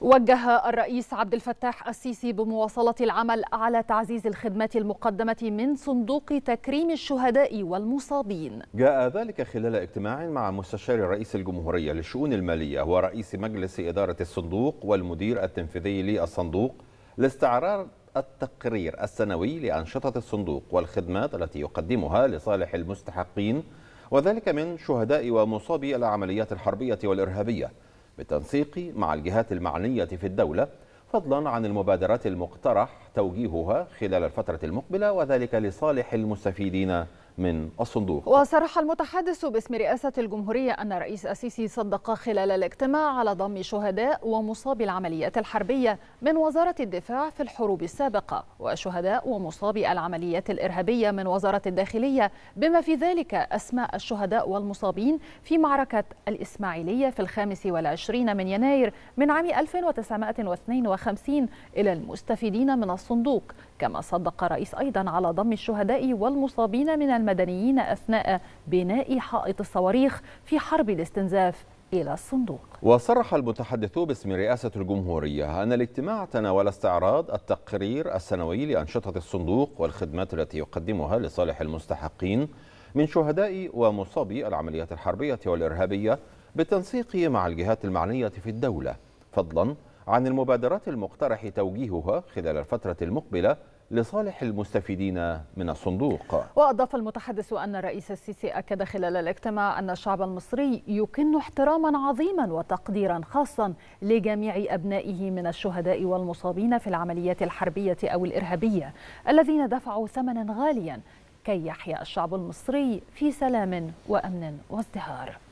وجه الرئيس عبد الفتاح السيسي بمواصلة العمل على تعزيز الخدمات المقدمة من صندوق تكريم الشهداء والمصابين. جاء ذلك خلال اجتماع مع مستشار رئيس الجمهورية للشؤون المالية ورئيس مجلس إدارة الصندوق والمدير التنفيذي للصندوق لاستعراض التقرير السنوي لأنشطة الصندوق والخدمات التي يقدمها لصالح المستحقين وذلك من شهداء ومصابي العمليات الحربية والإرهابية. بالتنسيق مع الجهات المعنية في الدولة فضلا عن المبادرات المقترح توجيهها خلال الفترة المقبلة وذلك لصالح المستفيدين من الصندوق وصرح المتحدث باسم رئاسة الجمهورية أن الرئيس السيسي صدق خلال الاجتماع على ضم شهداء ومصابي العمليات الحربية من وزارة الدفاع في الحروب السابقة وشهداء ومصابي العمليات الإرهابية من وزارة الداخلية بما في ذلك أسماء الشهداء والمصابين في معركة الإسماعيلية في الخامس والعشرين من يناير من عام 1952 إلى المستفيدين من الصندوق كما صدق رئيس أيضا على ضم الشهداء والمصابين من المدنيين أثناء بناء حائط الصواريخ في حرب الاستنزاف إلى الصندوق وصرح المتحدث باسم رئاسة الجمهورية أن الاجتماع تناول استعراض التقرير السنوي لأنشطة الصندوق والخدمات التي يقدمها لصالح المستحقين من شهداء ومصابي العمليات الحربية والإرهابية بالتنسيق مع الجهات المعنية في الدولة فضلا عن المبادرات المقترح توجيهها خلال الفترة المقبلة لصالح المستفيدين من الصندوق وأضاف المتحدث أن الرئيس السيسي أكد خلال الاجتماع أن الشعب المصري يكن احتراما عظيما وتقديرا خاصا لجميع أبنائه من الشهداء والمصابين في العمليات الحربية أو الإرهابية الذين دفعوا ثمنا غاليا كي يحيا الشعب المصري في سلام وأمن وازدهار